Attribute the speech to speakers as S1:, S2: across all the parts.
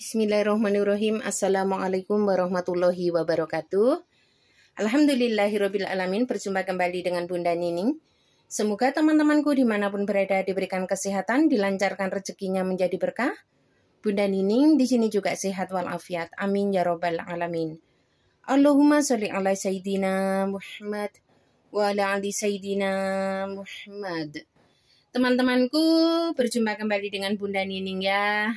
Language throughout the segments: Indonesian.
S1: Bismillahirrahmanirrahim. Assalamualaikum warahmatullahi wabarakatuh. alamin, Berjumpa kembali dengan Bunda Nining. Semoga teman-temanku dimanapun berada diberikan kesehatan, dilancarkan rezekinya menjadi berkah. Bunda Nining di sini juga sehat walafiat. Amin ya robbal alamin. Allahumma sholli ala sayyidina Muhammad wa ala ali sayyidina Muhammad. Teman-temanku, berjumpa kembali dengan Bunda Nining ya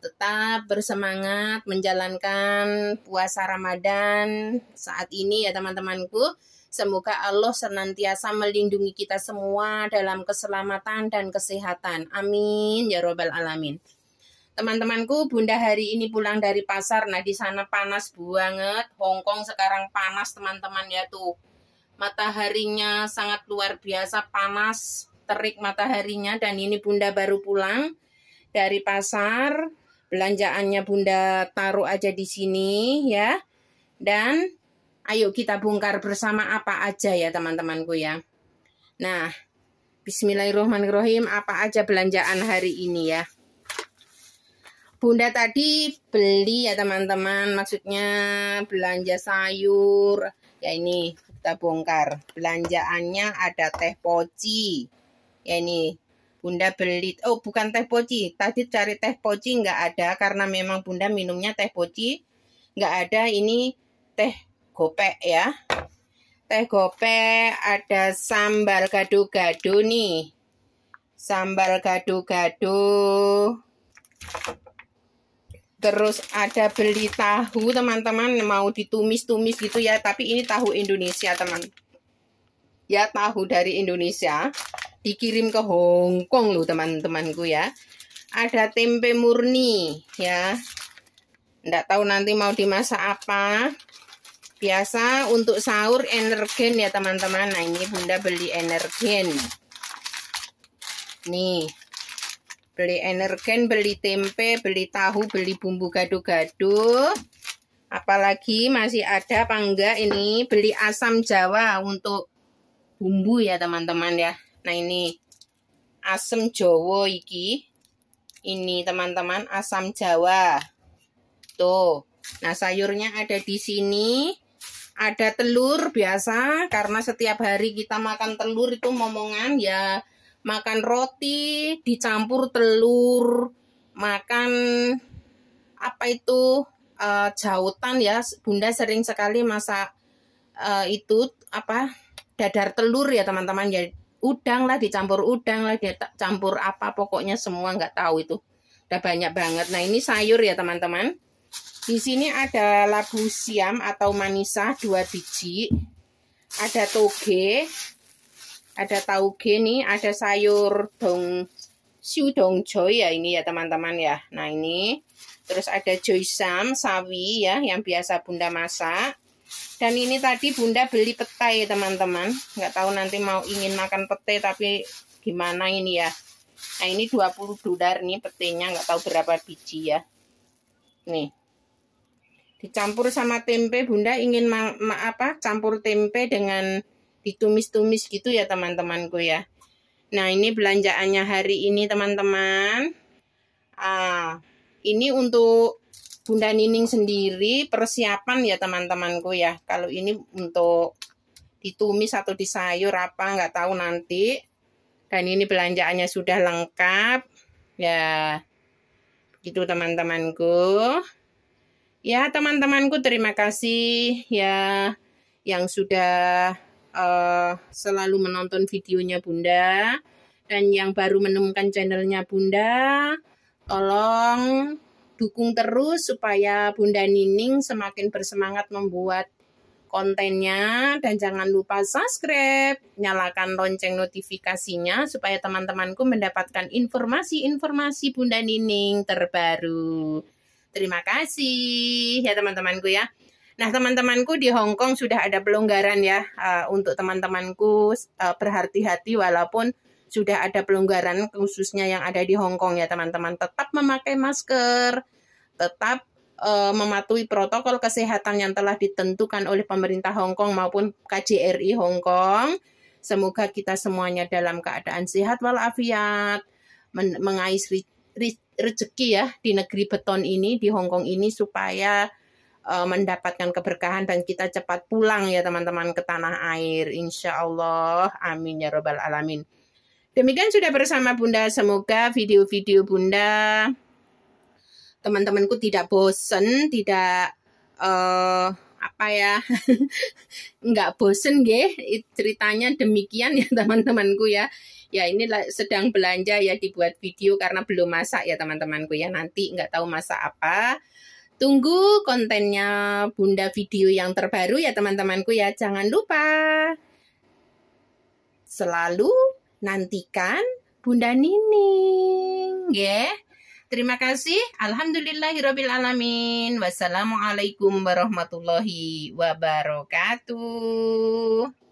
S1: tetap bersemangat menjalankan puasa Ramadan saat ini ya teman-temanku. Semoga Allah senantiasa melindungi kita semua dalam keselamatan dan kesehatan. Amin ya robbal alamin. Teman-temanku, Bunda hari ini pulang dari pasar. Nah, di sana panas banget. hongkong sekarang panas, teman-teman ya tuh. Mataharinya sangat luar biasa panas, terik mataharinya dan ini Bunda baru pulang dari pasar belanjaannya Bunda taruh aja di sini ya. Dan ayo kita bongkar bersama apa aja ya teman-temanku ya. Nah, bismillahirrahmanirrahim apa aja belanjaan hari ini ya. Bunda tadi beli ya teman-teman, maksudnya belanja sayur. Ya ini kita bongkar. Belanjaannya ada teh poci. Ya ini Bunda beli oh bukan teh poci tadi cari teh poci nggak ada karena memang Bunda minumnya teh poci nggak ada ini teh gopek ya teh gopek ada sambal gado-gado nih sambal gado-gado terus ada beli tahu teman-teman mau ditumis-tumis gitu ya tapi ini tahu Indonesia teman ya tahu dari Indonesia dikirim ke Hong Kong loh teman-temanku ya ada tempe murni ya enggak tahu nanti mau dimasak apa biasa untuk sahur energen ya teman-teman nah ini bunda beli energen nih beli energen beli tempe beli tahu beli bumbu gado-gado apalagi masih ada apa enggak ini beli asam jawa untuk bumbu ya teman-teman ya Nah, ini asam Jawa iki. Ini teman-teman asam Jawa. Tuh. Nah, sayurnya ada di sini. Ada telur biasa karena setiap hari kita makan telur itu momongan ya makan roti dicampur telur, makan apa itu uh, jautan ya. Bunda sering sekali masak uh, itu apa dadar telur ya teman-teman ya udang lah dicampur udang lah dia campur apa pokoknya semua nggak tahu itu udah banyak banget nah ini sayur ya teman-teman di sini ada labu siam atau manisa dua biji ada toge ada tauge nih ada sayur dong siu dong joy ya ini ya teman-teman ya nah ini terus ada joy sam sawi ya yang biasa bunda masak dan ini tadi bunda beli petai teman-teman nggak tahu nanti mau ingin makan petai tapi gimana ini ya nah ini 20 dolar nih petainya nggak tahu berapa biji ya nih dicampur sama tempe bunda ingin ma ma apa campur tempe dengan ditumis-tumis gitu ya teman-temanku ya nah ini belanjaannya hari ini teman-teman ah ini untuk Bunda Nining sendiri persiapan ya teman-temanku ya. Kalau ini untuk ditumis atau disayur apa nggak tahu nanti. Dan ini belanjaannya sudah lengkap. Ya, gitu teman-temanku. Ya teman-temanku terima kasih ya yang sudah uh, selalu menonton videonya Bunda. Dan yang baru menemukan channelnya Bunda, tolong dukung terus supaya Bunda Nining semakin bersemangat membuat kontennya dan jangan lupa subscribe, nyalakan lonceng notifikasinya supaya teman-temanku mendapatkan informasi-informasi Bunda Nining terbaru. Terima kasih ya teman-temanku ya. Nah teman-temanku di Hong Kong sudah ada pelonggaran ya eh, untuk teman-temanku eh, berhati-hati walaupun sudah ada pelonggaran khususnya yang ada di Hong Kong ya teman-teman tetap memakai masker tetap uh, mematuhi protokol kesehatan yang telah ditentukan oleh pemerintah Hong Kong maupun KJRI Hong Kong. Semoga kita semuanya dalam keadaan sehat walafiat, men mengais re re rezeki ya di negeri beton ini di Hong Kong ini supaya eh, mendapatkan keberkahan dan kita cepat pulang ya teman-teman ke tanah air. Insya Allah, amin ya robbal alamin. Demikian sudah bersama Bunda. Semoga video-video Bunda teman-temanku tidak bosen, tidak uh, apa ya, nggak bosen gih. Ceritanya demikian ya teman-temanku ya. Ya ini sedang belanja ya dibuat video karena belum masak ya teman-temanku ya. Nanti nggak tahu masak apa. Tunggu kontennya Bunda video yang terbaru ya teman-temanku ya. Jangan lupa selalu nantikan Bunda Nining. Yeah. Terima kasih. Alhamdulillahirrabbilalamin. Wassalamualaikum warahmatullahi wabarakatuh.